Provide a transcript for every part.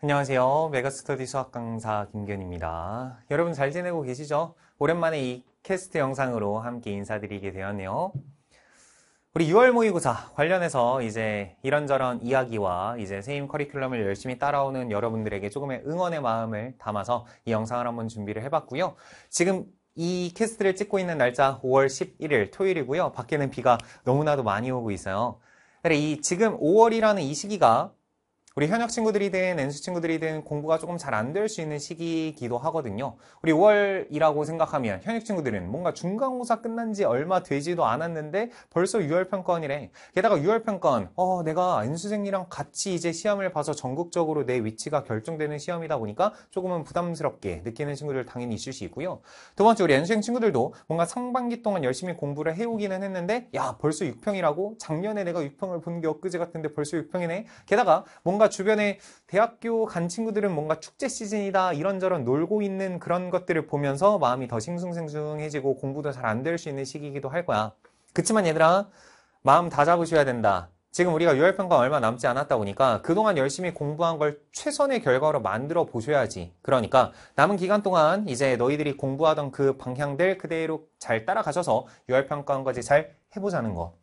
안녕하세요. 메가스터디 수학 강사 김견입니다. 여러분 잘 지내고 계시죠? 오랜만에 이 캐스트 영상으로 함께 인사드리게 되었네요. 우리 6월 모의고사 관련해서 이제 이런저런 이야기와 이제 세임 커리큘럼을 열심히 따라오는 여러분들에게 조금의 응원의 마음을 담아서 이 영상을 한번 준비를 해봤고요. 지금 이 캐스트를 찍고 있는 날짜 5월 11일 토요일이고요. 밖에는 비가 너무나도 많이 오고 있어요. 이 지금 5월이라는 이 시기가 우리 현역 친구들이든 NC 친구들이든 공부가 조금 잘 안 될 수 있는 시기이기도 하거든요. 우리 5월이라고 생각하면 현역 친구들은 뭔가 중간고사 끝난 지 얼마 되지도 않았는데 벌써 6월 평가원이래. 게다가 6월 평가원, 어, 내가 N수생이랑 같이 이제 시험을 봐서 전국적으로 내 위치가 결정되는 시험이다 보니까 조금은 부담스럽게 느끼는 친구들 당연히 있을 수 있고요. 두 번째 우리 N수생 친구들도 뭔가 상반기 동안 열심히 공부를 해오기는 했는데 야 벌써 6평이라고 작년에 내가 6평을 본 게 엊그제 같은데 벌써 6평이네. 게다가 뭔가 주변에 대학교 간 친구들은 뭔가 축제 시즌이다 이런저런 놀고 있는 그런 것들을 보면서 마음이 더 싱숭생숭해지고 공부도 잘 안 될 수 있는 시기이기도 할 거야. 그치만 얘들아 마음 다 잡으셔야 된다. 지금 우리가 6월 평가 얼마 남지 않았다 보니까 그동안 열심히 공부한 걸 최선의 결과로 만들어 보셔야지. 그러니까 남은 기간 동안 이제 너희들이 공부하던 그 방향들 그대로 잘 따라가셔서 6월 평가한 거지 잘 해보자는 거.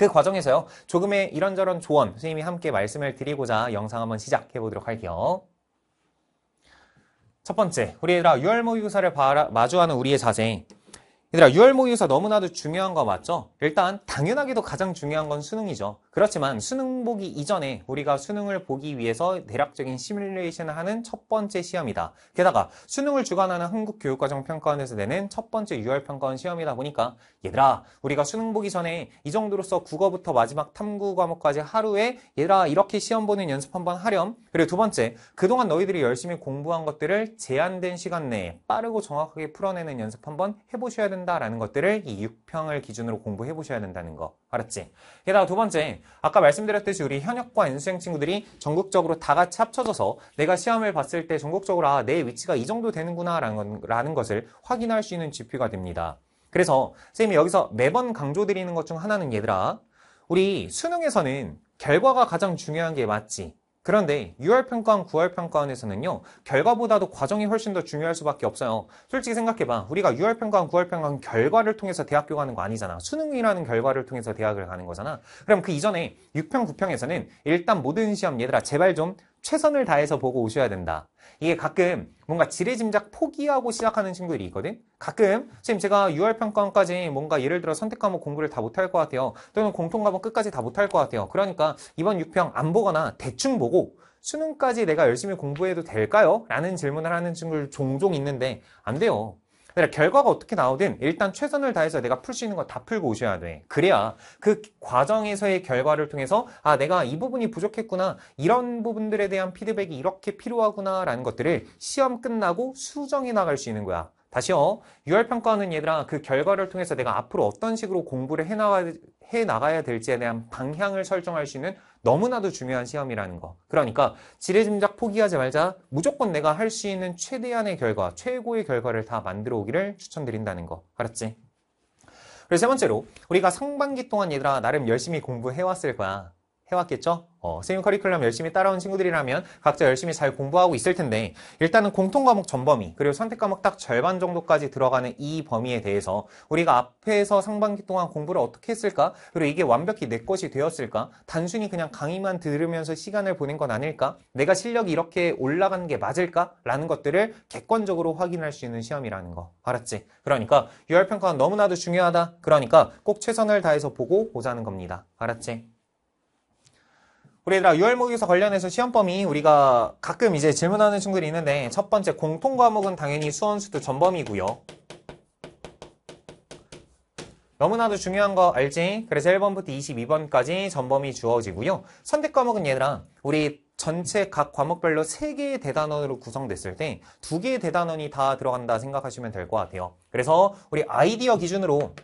그 과정에서요. 조금의 이런저런 조언 선생님이 함께 말씀을 드리고자 영상 한번 시작해 보도록 할게요. 첫 번째, 우리 애들아 유월 모의고사를 마주하는 우리의 자세. 얘들아 6월 모의고사 너무나도 중요한 거 맞죠? 일단 당연하게도 가장 중요한 건 수능이죠. 그렇지만 수능 보기 이전에 우리가 수능을 보기 위해서 대략적인 시뮬레이션을 하는 첫 번째 시험이다. 게다가 수능을 주관하는 한국교육과정평가원에서 내는 첫 번째 6월 평가원 시험이다 보니까 얘들아 우리가 수능 보기 전에 이 정도로서 국어부터 마지막 탐구 과목까지 하루에 얘들아 이렇게 시험 보는 연습 한번 하렴. 그리고 두 번째 그동안 너희들이 열심히 공부한 것들을 제한된 시간 내에 빠르고 정확하게 풀어내는 연습 한번 해보셔야 된다. 쓴다라는 것들을 이 6평을 기준으로 공부해 보셔야 된다는 거 알았지? 게다가 두 번째 아까 말씀드렸듯이 우리 현역과 연수생 친구들이 전국적으로 다 같이 합쳐져서 내가 시험을 봤을 때 전국적으로 아, 내 위치가 이 정도 되는구나 라는 것을 확인할 수 있는 지표가 됩니다. 그래서 선생님이 여기서 매번 강조드리는 것 중 하나는 얘들아 우리 수능에서는 결과가 가장 중요한 게 맞지 그런데 6월 평가원, 9월 평가원에서는요. 결과보다도 과정이 훨씬 더 중요할 수밖에 없어요. 솔직히 생각해봐. 우리가 6월 평가원, 9월 평가원 결과를 통해서 대학교 가는 거 아니잖아. 수능이라는 결과를 통해서 대학을 가는 거잖아. 그럼 그 이전에 6평, 9평에서는 일단 모든 시험 얘들아 제발 좀 최선을 다해서 보고 오셔야 된다. 이게 가끔 뭔가 지레짐작 포기하고 시작하는 친구들이 있거든? 가끔, 선생님 제가 6월 평가원까지 뭔가 예를 들어 선택 과목 공부를 다 못할 것 같아요. 또는 공통 과목 끝까지 다 못할 것 같아요. 그러니까 이번 6평 안 보거나 대충 보고 수능까지 내가 열심히 공부해도 될까요? 라는 질문을 하는 친구들 종종 있는데 안 돼요. 그러니까 결과가 어떻게 나오든 일단 최선을 다해서 내가 풀 수 있는 거 다 풀고 오셔야 돼. 그래야 그 과정에서의 결과를 통해서 아 내가 이 부분이 부족했구나 이런 부분들에 대한 피드백이 이렇게 필요하구나라는 것들을 시험 끝나고 수정해 나갈 수 있는 거야. 다시요. 유활평가는 얘들아 그 결과를 통해서 내가 앞으로 어떤 식으로 공부를 해나가야 해 나가야 될지에 대한 방향을 설정할 수 있는 너무나도 중요한 시험이라는 거. 그러니까 지뢰 짐작 포기하지 말자. 무조건 내가 할 수 있는 최대한의 결과, 최고의 결과를 다 만들어 오기를 추천드린다는 거. 알았지? 그리고 세 번째로 우리가 상반기 동안 얘들아 나름 열심히 공부해왔을 거야. 해왔겠죠? 어, 세미 커리큘럼 열심히 따라온 친구들이라면 각자 열심히 잘 공부하고 있을 텐데 일단은 공통 과목 전범위 그리고 선택 과목 딱 절반 정도까지 들어가는 이 범위에 대해서 우리가 앞에서 상반기 동안 공부를 어떻게 했을까 그리고 이게 완벽히 내 것이 되었을까 단순히 그냥 강의만 들으면서 시간을 보낸 건 아닐까 내가 실력이 이렇게 올라가는 게 맞을까 라는 것들을 객관적으로 확인할 수 있는 시험이라는 거 알았지? 그러니까 유활평가는 너무나도 중요하다 그러니까 꼭 최선을 다해서 보고 보자는 겁니다 알았지? 우리 얘들아 6월 모의고사 관련해서 시험 범위 우리가 가끔 이제 질문하는 친구들이 있는데 첫 번째 공통 과목은 당연히 수원수도 전범이고요 너무나도 중요한 거 알지? 그래서 1번부터 22번까지 전범이 주어지고요 선택 과목은 얘들아 우리 전체 각 과목별로 3개의 대단원으로 구성됐을 때 2개의 대단원이 다 들어간다 생각하시면 될 것 같아요 그래서 우리 아이디어 기준으로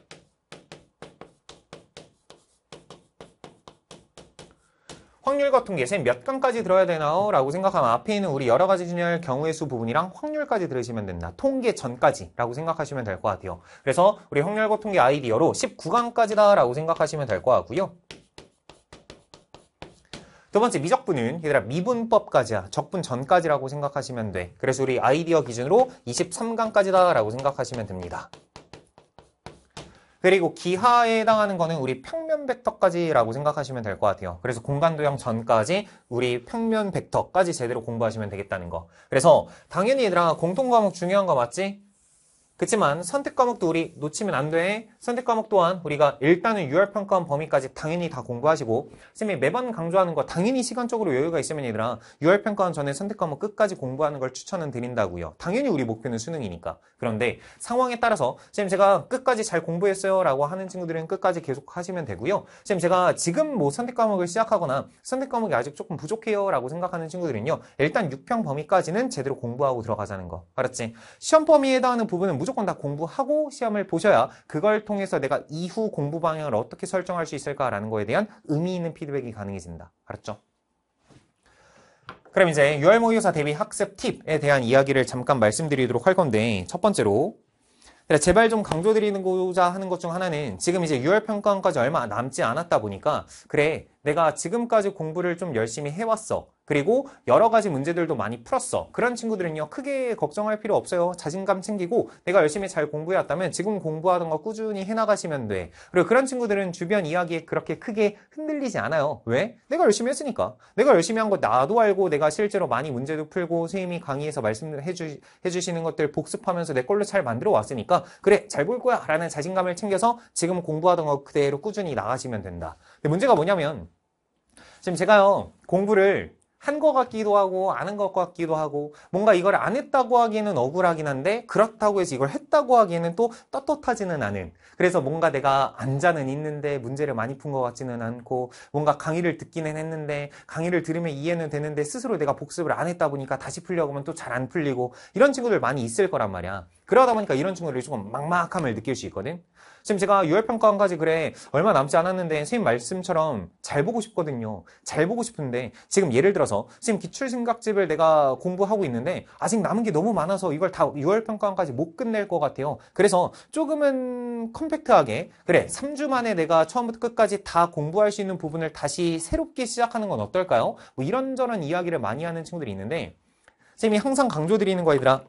확률 같은 계산 몇 강까지 들어야 되나요? 라고 생각하면 앞에 있는 우리 여러 가지 진열 경우의 수 부분이랑 확률까지 들으시면 된다. 통계 전까지 라고 생각하시면 될 것 같아요. 그래서 우리 확률과 통계 아이디어로 19강까지다 라고 생각하시면 될 것 같고요. 두 번째 미적분은 얘들아 미분법까지야 적분 전까지라고 생각하시면 돼 그래서 우리 아이디어 기준으로 23강까지다 라고 생각하시면 됩니다 그리고 기하에 해당하는 거는 우리 평면 벡터까지라고 생각하시면 될 것 같아요. 그래서 공간도형 전까지 우리 평면 벡터까지 제대로 공부하시면 되겠다는 거. 그래서 당연히 얘들아 공통 과목 중요한 거 맞지? 그렇지만 선택 과목도 우리 놓치면 안 돼. 선택 과목 또한 우리가 일단은 유활평가원 범위까지 당연히 다 공부하시고 선생님이 매번 강조하는 거 당연히 시간적으로 여유가 있으면 얘들아 유활평가원 전에 선택 과목 끝까지 공부하는 걸 추천은 드린다고요. 당연히 우리 목표는 수능이니까. 그런데 상황에 따라서 선생님 제가 끝까지 잘 공부했어요 라고 하는 친구들은 끝까지 계속 하시면 되고요. 선생님 제가 지금 뭐 선택 과목을 시작하거나 선택 과목이 아직 조금 부족해요 라고 생각하는 친구들은요. 일단 6평 범위까지는 제대로 공부하고 들어가자는 거. 알았지? 시험 범위에 해당하는 부분은 무조건 다 공부하고 시험을 보셔야 그걸 통해서 내가 이후 공부 방향을 어떻게 설정할 수 있을까라는 거에 대한 의미 있는 피드백이 가능해진다. 알았죠? 그럼 이제 유알모의사 대비 학습 팁에 대한 이야기를 잠깐 말씀드리도록 할 건데 첫 번째로 제발 좀 강조드리고자 는 하는 것 중 하나는 지금 이제 유알 평가원까지 얼마 남지 않았다 보니까 그래 내가 지금까지 공부를 좀 열심히 해왔어. 그리고 여러 가지 문제들도 많이 풀었어. 그런 친구들은요, 크게 걱정할 필요 없어요. 자신감 챙기고 내가 열심히 잘 공부해왔다면 지금 공부하던 거 꾸준히 해나가시면 돼. 그리고 그런 친구들은 주변 이야기에 그렇게 크게 흔들리지 않아요. 왜? 내가 열심히 했으니까. 내가 열심히 한 거 나도 알고 내가 실제로 많이 문제도 풀고 선생님이 강의에서 말씀해 주, 해주시는 것들 복습하면서 내 걸로 잘 만들어 왔으니까 그래, 잘 볼 거야. 라는 자신감을 챙겨서 지금 공부하던 거 그대로 꾸준히 나가시면 된다. 근데 문제가 뭐냐면 지금 제가요 공부를 한 것 같기도 하고 아는 것 같기도 하고 뭔가 이걸 안 했다고 하기에는 억울하긴 한데 그렇다고 해서 이걸 했다고 하기에는 또 떳떳하지는 않은 그래서 뭔가 내가 안자는 있는데 문제를 많이 푼 것 같지는 않고 뭔가 강의를 듣기는 했는데 강의를 들으면 이해는 되는데 스스로 내가 복습을 안 했다 보니까 다시 풀려고 하면 또 잘 안 풀리고 이런 친구들 많이 있을 거란 말이야 그러다 보니까 이런 친구들이 조금 막막함을 느낄 수 있거든 지금 제가 6월평가원까지 그래 얼마 남지 않았는데 선생님 말씀처럼 잘 보고 싶거든요. 잘 보고 싶은데 지금 예를 들어서 선생님 기출생각집을 내가 공부하고 있는데 아직 남은 게 너무 많아서 이걸 다6월평가원까지못 끝낼 것 같아요. 그래서 조금은 컴팩트하게 그래 3주 만에 내가 처음부터 끝까지 다 공부할 수 있는 부분을 다시 새롭게 시작하는 건 어떨까요? 뭐 이런저런 이야기를 많이 하는 친구들이 있는데 선생님이 항상 강조드리는 거 얘들아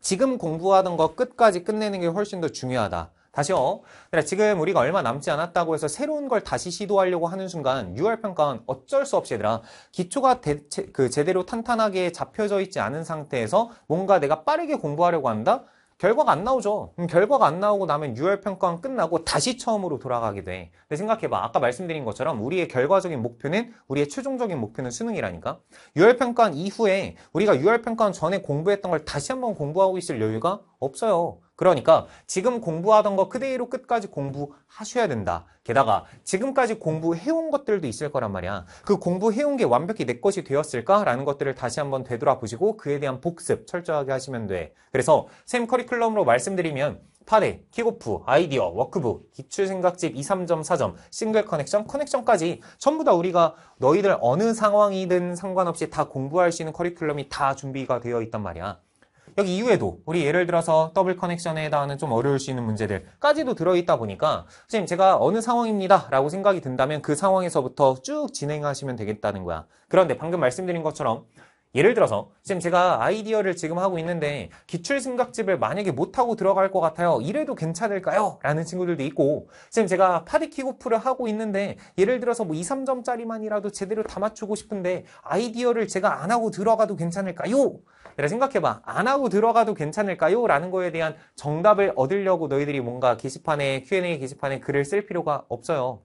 지금 공부하던 거 끝까지 끝내는 게 훨씬 더 중요하다. 다시요. 지금 우리가 얼마 남지 않았다고 해서 새로운 걸 다시 시도하려고 하는 순간 u 월 평가는 어쩔 수 없이 얘들아 기초가 대체, 그 제대로 탄탄하게 잡혀져 있지 않은 상태에서 뭔가 내가 빠르게 공부하려고 한다? 결과가 안 나오죠. 음, 결과가 안 나오고 나면 u 월 평가는 끝나고 다시 처음으로 돌아가게 돼. 근데 생각해봐. 아까 말씀드린 것처럼 우리의 결과적인 목표는 우리의 최종적인 목표는 수능이라니까. u 월평가 이후에 우리가 u 월평가 전에 공부했던 걸 다시 한번 공부하고 있을 여유가 없어요. 그러니까 지금 공부하던 거 그대로 끝까지 공부하셔야 된다. 게다가 지금까지 공부해온 것들도 있을 거란 말이야. 그 공부해온 게 완벽히 내 것이 되었을까라는 것들을 다시 한번 되돌아보시고 그에 대한 복습 철저하게 하시면 돼. 그래서 샘 커리큘럼으로 말씀드리면 파데, 킥오프, 아이디어, 워크북, 기출생각집 2, 3점, 4점, 싱글 커넥션, 커넥션까지 전부 다 우리가 너희들 어느 상황이든 상관없이 다 공부할 수 있는 커리큘럼이 다 준비가 되어 있단 말이야. 여기 이후에도 우리 예를 들어서 더블 커넥션에 해당하는 좀 어려울 수 있는 문제들까지도 들어있다 보니까 선생님 제가 어느 상황입니다 라고 생각이 든다면 그 상황에서부터 쭉 진행하시면 되겠다는 거야. 그런데 방금 말씀드린 것처럼 예를 들어서 지금 제가 아이디어를 지금 하고 있는데 기출생각집을 만약에 못하고 들어갈 것 같아요. 이래도 괜찮을까요? 라는 친구들도 있고 지금 제가 파리키고프를 하고 있는데 예를 들어서 뭐 2, 3점짜리만이라도 제대로 다 맞추고 싶은데 아이디어를 제가 안 하고 들어가도 괜찮을까요? 내가 생각해봐. 안 하고 들어가도 괜찮을까요? 라는 거에 대한 정답을 얻으려고 너희들이 뭔가 게시판에 Q&A 게시판에 글을 쓸 필요가 없어요.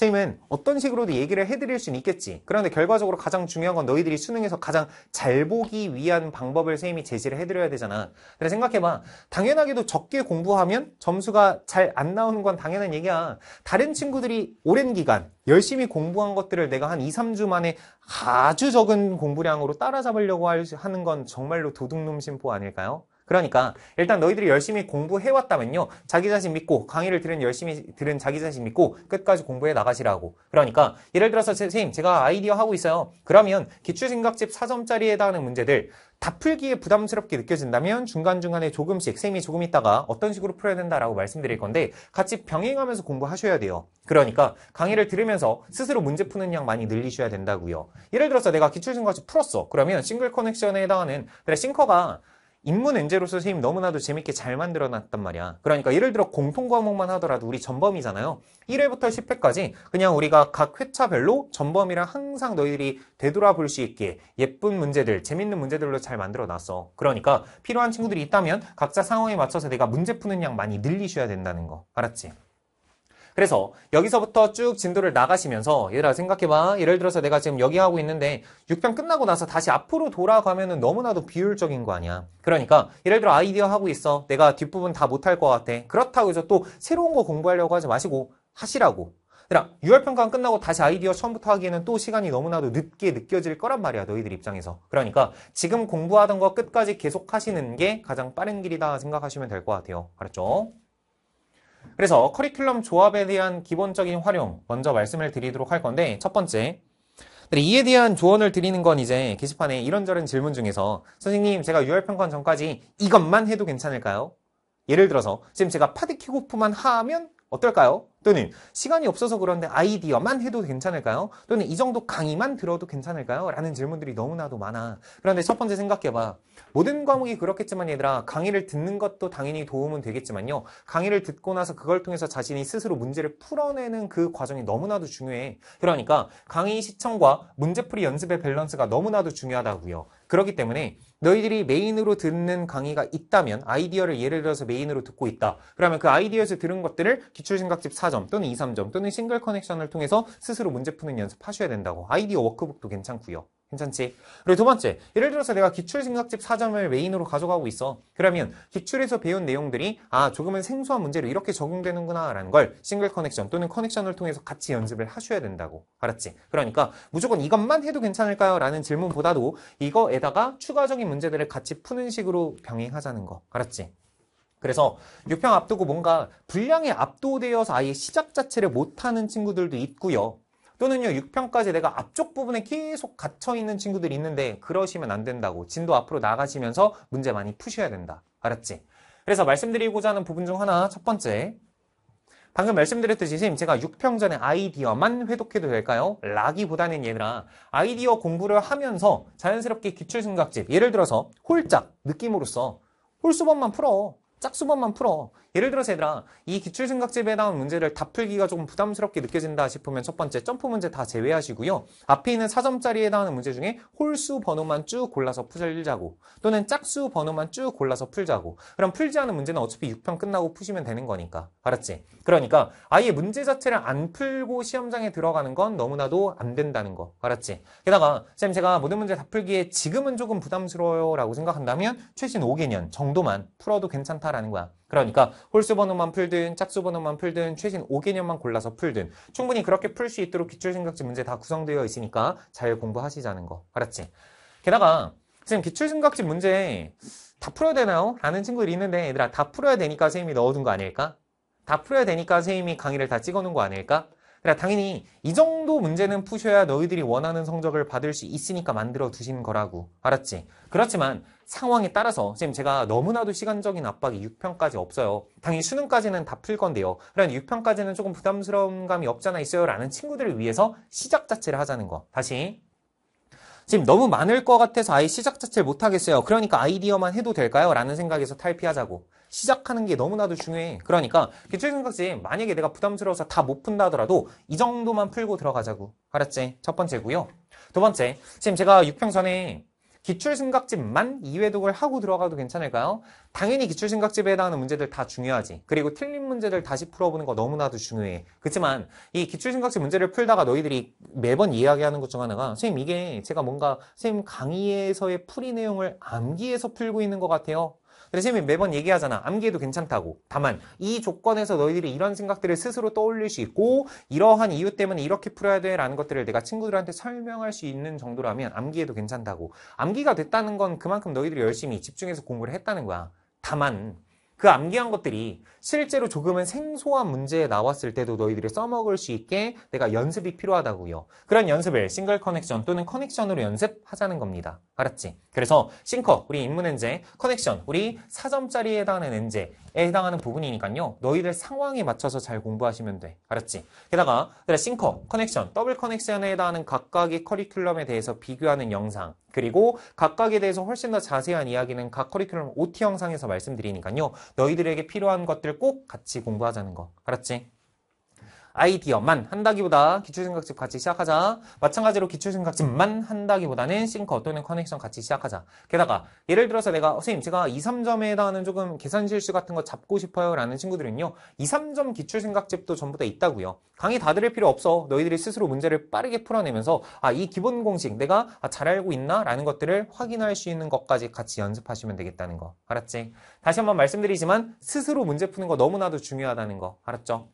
선생님은 어떤 식으로도 얘기를 해드릴 수는 있겠지. 그런데 결과적으로 가장 중요한 건 너희들이 수능에서 가장 잘 보기 위한 방법을 선생님이 제시를 해드려야 되잖아. 그래 생각해봐. 당연하게도 적게 공부하면 점수가 잘 안 나오는 건 당연한 얘기야. 다른 친구들이 오랜 기간 열심히 공부한 것들을 내가 한 2, 3주 만에 아주 적은 공부량으로 따라잡으려고 하는 건 정말로 도둑놈 심보 아닐까요? 그러니까 일단 너희들이 열심히 공부해왔다면요. 자기 자신 믿고 강의를 들은 열심히 들은 자기 자신 믿고 끝까지 공부해 나가시라고. 그러니까 예를 들어서 선생님 제가 아이디어 하고 있어요. 그러면 기출생각집 4점짜리에 해당하는 문제들 다 풀기에 부담스럽게 느껴진다면 중간중간에 조금씩 쌤이 조금 있다가 어떤 식으로 풀어야 된다라고 말씀드릴 건데 같이 병행하면서 공부하셔야 돼요. 그러니까 강의를 들으면서 스스로 문제 푸는 양 많이 늘리셔야 된다고요. 예를 들어서 내가 기출생각집 풀었어. 그러면 싱글 커넥션에 해당하는 그러니까 싱커가 인문 엔제로서 선생님 너무나도 재밌게 잘 만들어놨단 말이야. 그러니까 예를 들어 공통 과목만 하더라도 우리 전범이잖아요. 1회부터 10회까지 그냥 우리가 각 회차별로 전범이랑 항상 너희들이 되돌아볼 수 있게 예쁜 문제들, 재밌는 문제들로 잘 만들어놨어. 그러니까 필요한 친구들이 있다면 각자 상황에 맞춰서 내가 문제 푸는 양 많이 늘리셔야 된다는 거. 알았지? 그래서 여기서부터 쭉 진도를 나가시면서 얘들아 생각해봐. 예를 들어서 내가 지금 여기 하고 있는데 6편 끝나고 나서 다시 앞으로 돌아가면 너무나도 비효율적인 거 아니야. 그러니까 예를 들어 아이디어 하고 있어. 내가 뒷부분 다 못할 것 같아. 그렇다고 해서 또 새로운 거 공부하려고 하지 마시고 하시라고. 얘들아 6월 평가 끝나고 다시 아이디어 처음부터 하기에는 또 시간이 너무나도 늦게 느껴질 거란 말이야 너희들 입장에서 그러니까 지금 공부하던 거 끝까지 계속 하시는 게 가장 빠른 길이다 생각하시면 될 것 같아요 알았죠? 그래서 커리큘럼 조합에 대한 기본적인 활용 먼저 말씀을 드리도록 할 건데 첫 번째 네, 이에 대한 조언을 드리는 건 이제 게시판에 이런저런 질문 중에서 선생님 제가 6월 평가원 전까지 이것만 해도 괜찮을까요? 예를 들어서 지금 제가 파디키고프만 하면 어떨까요? 또는 시간이 없어서 그런데 아이디어만 해도 괜찮을까요? 또는 이 정도 강의만 들어도 괜찮을까요? 라는 질문들이 너무나도 많아. 그런데 첫 번째 생각해봐. 모든 과목이 그렇겠지만 얘들아 강의를 듣는 것도 당연히 도움은 되겠지만요. 강의를 듣고 나서 그걸 통해서 자신이 스스로 문제를 풀어내는 그 과정이 너무나도 중요해. 그러니까 강의 시청과 문제풀이 연습의 밸런스가 너무나도 중요하다고요. 그렇기 때문에 너희들이 메인으로 듣는 강의가 있다면 아이디어를 예를 들어서 메인으로 듣고 있다. 그러면 그 아이디어에서 들은 것들을 기출생각집 4점 또는 2, 3점 또는 싱글 커넥션을 통해서 스스로 문제 푸는 연습하셔야 된다고 아이디어 워크북도 괜찮고요. 괜찮지? 그리고 두 번째, 예를 들어서 내가 기출생각집 4점을 메인으로 가져가고 있어. 그러면 기출에서 배운 내용들이 아, 조금은 생소한 문제로 이렇게 적용되는구나 라는 걸 싱글 커넥션 또는 커넥션을 통해서 같이 연습을 하셔야 된다고. 알았지? 그러니까 무조건 이것만 해도 괜찮을까요? 라는 질문보다도 이거에다가 추가적인 문제들을 같이 푸는 식으로 병행하자는 거. 알았지? 그래서 6평 앞두고 뭔가 분량에 압도되어서 아예 시작 자체를 못하는 친구들도 있고요. 또는요 6평까지 내가 앞쪽 부분에 계속 갇혀있는 친구들이 있는데 그러시면 안 된다고 진도 앞으로 나가시면서 문제 많이 푸셔야 된다 알았지? 그래서 말씀드리고자 하는 부분 중 하나 첫 번째 방금 말씀드렸듯이 선생님 제가 6평 전에 아이디어만 회독해도 될까요? 라기보다는 얘들아 아이디어 공부를 하면서 자연스럽게 기출생각집 예를 들어서 홀짝 느낌으로써 홀수범만 풀어 짝수번만 풀어. 예를 들어서 얘들아, 이 기출생각집에 나온 문제를 다 풀기가 조금 부담스럽게 느껴진다 싶으면 첫 번째 점프 문제 다 제외하시고요. 앞에 있는 4점짜리에 해당하는 문제 중에 홀수 번호만 쭉 골라서 풀자고 또는 짝수 번호만 쭉 골라서 풀자고 그럼 풀지 않은 문제는 어차피 6편 끝나고 푸시면 되는 거니까. 알았지? 그러니까 아예 문제 자체를 안 풀고 시험장에 들어가는 건 너무나도 안 된다는 거. 알았지? 게다가 쌤 제가 모든 문제 다 풀기에 지금은 조금 부담스러워요 라고 생각한다면 최신 5개년 정도만 풀어도 괜찮다 많라는 거야. 그러니까 홀수 번호만 풀든 짝수 번호만 풀든 최신 5개념만 골라서 풀든 충분히 그렇게 풀 수 있도록 기출생각지 문제 다 구성되어 있으니까 잘 공부하시자는 거. 알았지? 게다가 지금 기출생각지 문제 다 풀어야 되나요? 라는 친구들이 있는데 얘들아 다 풀어야 되니까 선생님이 넣어둔 거 아닐까? 다 풀어야 되니까 선생님이 강의를 다 찍어놓은 거 아닐까? 그러니까 당연히 이 정도 문제는 푸셔야 너희들이 원하는 성적을 받을 수 있으니까 만들어 두신 거라고. 알았지? 그렇지만 상황에 따라서 지금 제가 너무나도 시간적인 압박이 6편까지 없어요. 당연히 수능까지는 다 풀 건데요. 그러 그러니까 6편까지는 조금 부담스러운 감이 없잖아 있어요. 라는 친구들을 위해서 시작 자체를 하자는 거. 다시 지금 너무 많을 것 같아서 아예 시작 자체를 못하겠어요. 그러니까 아이디어만 해도 될까요? 라는 생각에서 탈피하자고. 시작하는 게 너무나도 중요해. 그러니까 기출생각지 만약에 내가 부담스러워서 다 못 푼다 하더라도 이 정도만 풀고 들어가자고. 알았지? 첫 번째고요. 두 번째, 지금 제가 6평 전에 기출생각집만 2회독을 하고 들어가도 괜찮을까요? 당연히 기출생각집에 해당하는 문제들 다 중요하지. 그리고 틀린 문제들 다시 풀어보는 거 너무나도 중요해. 그렇지만 이 기출생각집 문제를 풀다가 너희들이 매번 이야기하는 것 중 하나가 선생님 이게 제가 뭔가 선생님 강의에서의 풀이 내용을 암기해서 풀고 있는 것 같아요. 그래서 선생이 매번 얘기하잖아. 암기해도 괜찮다고. 다만 이 조건에서 너희들이 이런 생각들을 스스로 떠올릴 수 있고 이러한 이유 때문에 이렇게 풀어야 돼라는 것들을 내가 친구들한테 설명할 수 있는 정도라면 암기해도 괜찮다고. 암기가 됐다는 건 그만큼 너희들이 열심히 집중해서 공부를 했다는 거야. 다만 그 암기한 것들이 실제로 조금은 생소한 문제에 나왔을 때도 너희들이 써먹을 수 있게 내가 연습이 필요하다고요. 그런 연습을 싱글 커넥션 또는 커넥션으로 연습하자는 겁니다. 알았지? 그래서 싱커, 우리 인문 엔제, 커넥션, 우리 4점짜리에 해당하는 엔제에 해당하는 부분이니까요. 너희들 상황에 맞춰서 잘 공부하시면 돼. 알았지? 게다가 싱커, 커넥션, 더블 커넥션에 해당하는 각각의 커리큘럼에 대해서 비교하는 영상 그리고 각각에 대해서 훨씬 더 자세한 이야기는 각 커리큘럼 OT 영상에서 말씀드리니까요. 너희들에게 필요한 것들 꼭 같이 공부하자는 거. 알았지? 아이디어만 한다기보다 기출생각집 같이 시작하자. 마찬가지로 기출생각집만 한다기보다는 싱크 또는 커넥션 같이 시작하자. 게다가 예를 들어서 내가 선생님 제가 2, 3점에 해당하는 조금 계산 실수 같은 거 잡고 싶어요 라는 친구들은요. 2, 3점 기출생각집도 전부 다 있다고요. 강의 다 들을 필요 없어. 너희들이 스스로 문제를 빠르게 풀어내면서 아 이 기본 공식 내가 아, 잘 알고 있나? 라는 것들을 확인할 수 있는 것까지 같이 연습하시면 되겠다는 거. 알았지? 다시 한번 말씀드리지만 스스로 문제 푸는 거 너무나도 중요하다는 거. 알았죠?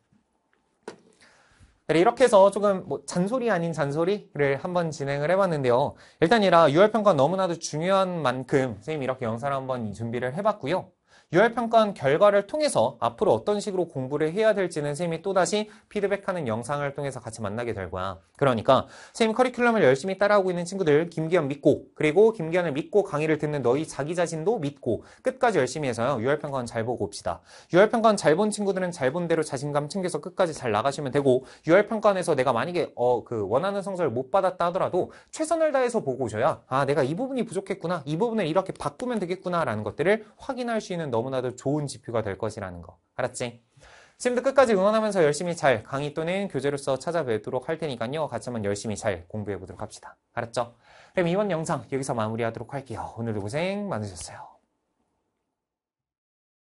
네, 이렇게 해서 조금 뭐 잔소리 아닌 잔소리를 한번 진행을 해봤는데요. 일단이라 유월 평가 너무나도 중요한 만큼 선생님이 이렇게 영상을 한번 준비를 해봤고요. 유활평가원 결과를 통해서 앞으로 어떤 식으로 공부를 해야 될지는 쌤이 또다시 피드백하는 영상을 통해서 같이 만나게 될 거야. 그러니까 쌤 커리큘럼을 열심히 따라하고 있는 친구들 김기현 믿고 그리고 김기현을 믿고 강의를 듣는 너희 자기 자신도 믿고 끝까지 열심히 해서요. 유활평가원 잘 보고 옵시다. 유활평가원 잘본 친구들은 잘 본 대로 자신감 챙겨서 끝까지 잘 나가시면 되고 유활평가원에서 내가 만약에 어 그 원하는 성적을 못 받았다 하더라도 최선을 다해서 보고 오셔야 아 내가 이 부분이 부족했구나 이 부분을 이렇게 바꾸면 되겠구나라는 것들을 확인할 수 있는 너무나도 좋은 지표가 될 것이라는 거. 알았지? 지금도 끝까지 응원하면서 열심히 잘 강의 또는 교재로서 찾아뵙도록 할 테니까요. 같이 한번 열심히 잘 공부해 보도록 합시다. 알았죠? 그럼 이번 영상 여기서 마무리하도록 할게요. 오늘도 고생 많으셨어요.